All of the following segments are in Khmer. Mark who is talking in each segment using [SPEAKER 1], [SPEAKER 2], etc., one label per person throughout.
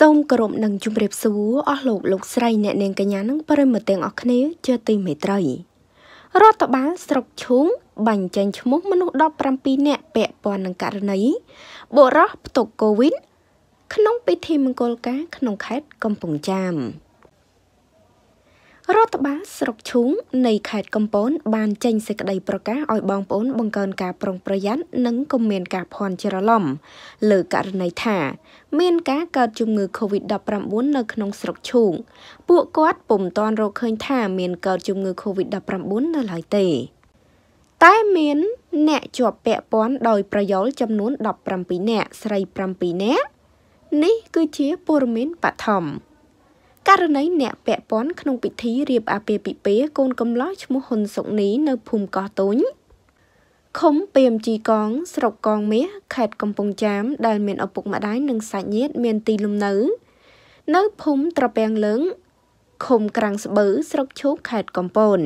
[SPEAKER 1] សូមគោរពនិងជម្រាបសួរអស់លោកលោកស្រី អ្នកនាងកញ្ញានិងប្រិមត្តទាំងអស់គ្នា ជាទីមេត្រីរដ្ឋបាលស្រុកឈូងបញ្ចេញឈ្មោះមនុស្ស17នាក់ពាក់ព័ន្ធនឹងករណីបុរសផ្ទុកកូវីដក្នុងពិធីមង្គលការក្នុងខេត្តកំពង់ចាម។រដ្ឋបាលស្រុកឈូងនៃខេត្តកំពតបានចេញសេចក្តីប្រកាសឲ្យបងប្អូនបង្កើនការ ប្រុងប្រយ័ត្ននិងកុំមានការភ័ន្តច្រឡំលើករណីថាមានការកើតជំងឺ Covid-19 នៅក្នុងស្រុកឈូង ពួកគាត់ពុំទាន់រកឃើញថាមានកើតជំងឺ Covid-19 នៅឡើយទេតែមានអ្នកជាប់ពាក់ព័ន្ធដោយប្រយោលចំនួន17នាក់ស្រី7នាក់នេះគឺជាព័ត៌មានបឋមករណីអ្នកពាក់ព័ន្ធក្នុងពិធីរៀបអាពាហ៍ពិពាហ៍កូនកំលោះឈ្មោះហ៊ុនសុកនីនៅភូមិកោះទុញឃុំពេមជីកងស្រុកកងមាសខេត្តកំពង់ចាមដែលមានឪពុកម្ដាយនិងសាច់ញាតិមានទីលំនៅ នៅភូមិត្រពាំងលើងឃុំក្រាំងស្បឺស្រុកឈូកខេត្តកំពត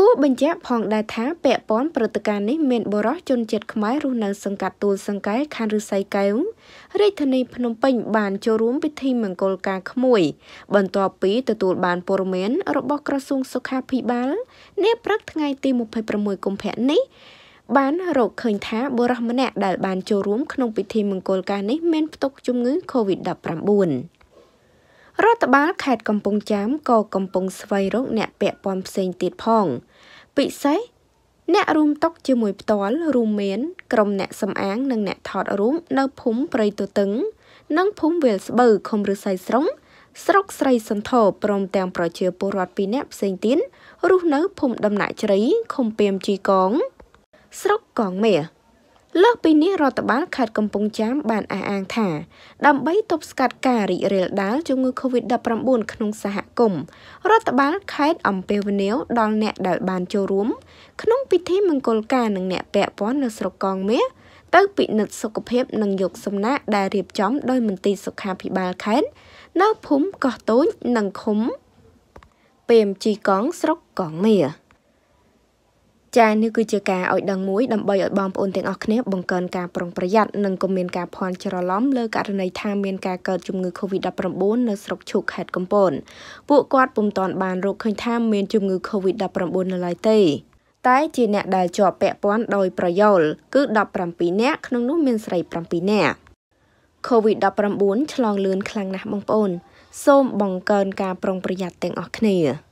[SPEAKER 1] គូបញ្ជាក់ផងដែរថាពាក់ព័ន្ធព្រឹត្តិការណ៍នេះមានបរិសុទ្ធជនជាតិខ្មែររស់នៅសង្កាត់ទួលសង្កែខណ្ឌឫស្សីកែវរាជធានីភ្នំពេញ បានចូលរួមពិធីមង្គលការក្មួយបន្ទាប់ពីទទួលបានព័ត៌មានរបស់ក្រសួងសុខាភិបាលនាព្រឹកថ្ងៃទី26កុម្ភៈនេះ បានរកឃើញថាបុរសម្នាក់ដែលបានចូលរួមក្នុងពិធីមង្គលការនេះមានផ្ទុកជំងឺ Covid-19 រដ្ឋបាលខេត្តកំពង់ចាមក៏កំពុងស្វែងរកអ្នកពាក់ព័ន្ធផ្សេងទៀតផង ពិសេសអ្នករួមតុកជាមួយផ្ទាល់រួមមាន ក្រុមអ្នកសម្អាងនិងអ្នកថតរូបនៅភូមិព្រៃទទឹង និងភូមិវាលស្បូវឃុំឫស្សីស្រងស្រុកស្រីសន្ធរព្រមទាំងប្រជាពលរដ្ឋពីរនាក់ផ្សេងទៀតរស់នៅភូមិដំណាក់ជ្រៃឃុំពីមជីកង ស្រុកកងមាសលើសពីនេះរដ្ឋបាលខេត្តកំពង់ចាមបានអះអាងថាដើម្បីទប់ស្កាត់ការរីករាលដាលជំងឺ Covid-19 ក្នុងសហគមន៍រដ្ឋបាលខេត្តអំពាវនាវដល់អ្នកដែលបានចូលរួមក្នុងពិធីមង្គលការនិងអ្នកពាក់ព័ន្ធនៅស្រុកកងមាសទៅពិនិត្យសុខភាពនិងយកសំណាក់ដែលរៀបចំដោយមន្ទីរសុខាភិបាលខេត្តនៅភូមិកោះតូចនិងឃុំពេមជីកងស្រុកកងមាសចានេះគឺជាការឲ្យដឹងមួយដើម្បីឲ្យបងប្អូនទាំងអស់គ្នាបង្កើនការប្រុងប្រយ័ត្ននិងកុំមានការភាន់ច្រឡំលើករណីថាមានការកើតជំងឺ Covid-19 នៅស្រុកឈូកខេត្តកំពតពួកគាត់ពុំទាន់បានរកឃើញថាមានជំងឺ Covid-19 នៅឡើយទេ តែជាអ្នកដែលជាប់ពាក់ព័ន្ធដោយប្រយោលគឺ17នាក់ក្នុងនោះមានស្រី7នាក់ COVID-19 ឆ្លងលឿនខ្លាំងណាស់បងប្អូន សូម បង្កើនការប្រុងប្រយ័ត្នទាំងអស់គ្នា។